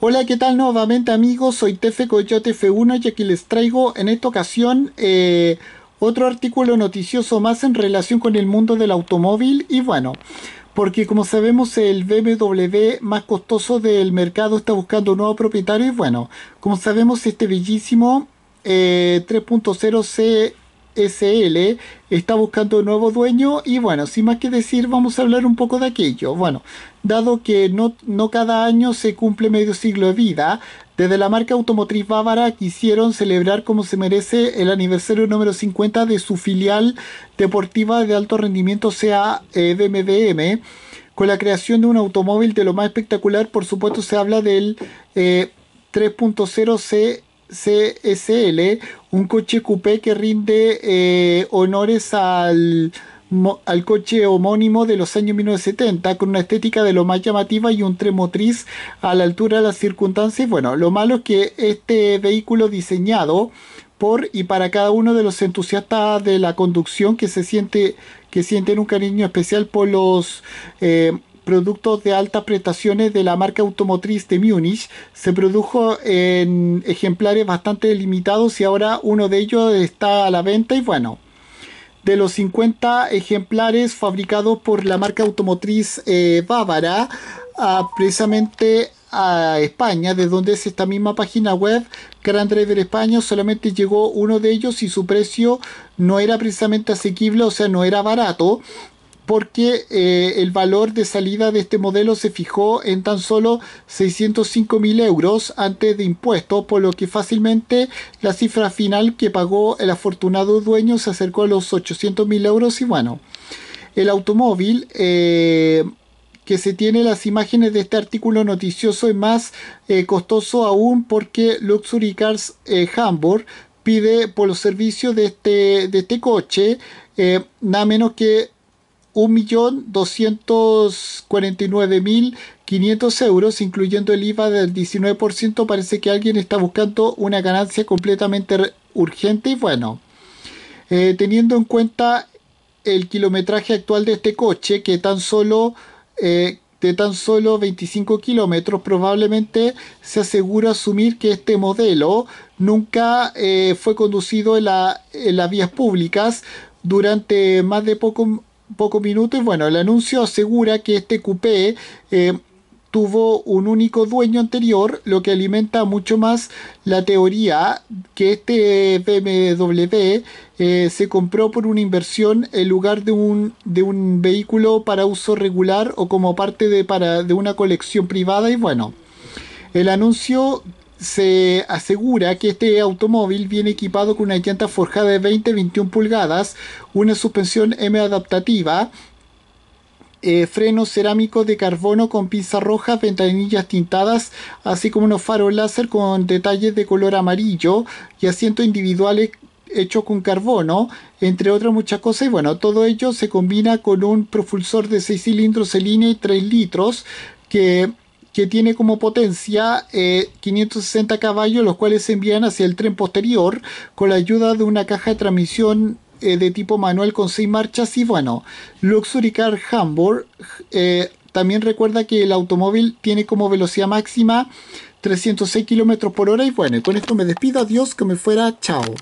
Hola, ¿qué tal nuevamente amigos? Soy Tefe Coyote F1 y aquí les traigo en esta ocasión eh, otro artículo noticioso más en relación con el mundo del automóvil y bueno, porque como sabemos el BMW más costoso del mercado está buscando un nuevo propietario y bueno, como sabemos este bellísimo 3.0 eh, C... SL está buscando un nuevo dueño y bueno, sin más que decir vamos a hablar un poco de aquello. Bueno, dado que no, no cada año se cumple medio siglo de vida, desde la marca automotriz bávara quisieron celebrar como se merece el aniversario número 50 de su filial deportiva de alto rendimiento sea eh, con la creación de un automóvil de lo más espectacular, por supuesto se habla del 3.0 eh, C CSL, un coche coupé que rinde eh, honores al, coche homónimo de los años 1970, con una estética de lo más llamativa y un tren motriz a la altura de las circunstancias. Bueno, lo malo es que este vehículo diseñado por y para cada uno de los entusiastas de la conducción que se siente que sienten un cariño especial por los eh, productos de altas prestaciones de la marca automotriz de Múnich se produjo en ejemplares bastante limitados y ahora uno de ellos está a la venta y bueno, de los 50 ejemplares fabricados por la marca automotriz eh, bávara precisamente a España, de donde es esta misma página web, Grand Driver España, solamente llegó uno de ellos y su precio no era precisamente asequible, o sea, no era barato porque eh, el valor de salida de este modelo se fijó en tan solo 605 mil euros antes de impuestos, por lo que fácilmente la cifra final que pagó el afortunado dueño se acercó a los 800 mil euros y bueno, el automóvil... Eh, que se tiene las imágenes de este artículo noticioso es más eh, costoso aún porque Luxury Cars Hamburg pide por los servicios de este, de este coche nada menos que 1.249.500 euros, incluyendo el IVA del 19%, parece que alguien está buscando una ganancia completamente urgente y bueno, eh, teniendo en cuenta el kilometraje actual de este coche, que tan solo... Eh, de tan solo 25 kilómetros, probablemente se asegura asumir que este modelo nunca eh, fue conducido en, en las vías públicas durante más de poco pocos minutos. Bueno, el anuncio asegura que este coupé eh, tuvo un único dueño anterior, lo que alimenta mucho más la teoría que este BMW eh, se compró por una inversión en lugar de un, de un vehículo para uso regular o como parte de, para, de una colección privada y bueno. El anuncio se asegura que este automóvil viene equipado con una llanta forjada de 20-21 pulgadas, una suspensión M adaptativa, eh, frenos cerámicos de carbono con pinzas rojas, ventanillas tintadas, así como unos faros láser con detalles de color amarillo y asientos individuales hechos con carbono, entre otras muchas cosas. Y bueno, todo ello se combina con un propulsor de 6 cilindros en línea y 3 litros que que tiene como potencia 560 eh, caballos, los cuales se envían hacia el tren posterior con la ayuda de una caja de transmisión eh, de tipo manual con 6 marchas. Y bueno, Luxury Car Hamburg eh, también recuerda que el automóvil tiene como velocidad máxima 306 kilómetros por hora. Y bueno, con esto me despido. Adiós, que me fuera. Chao.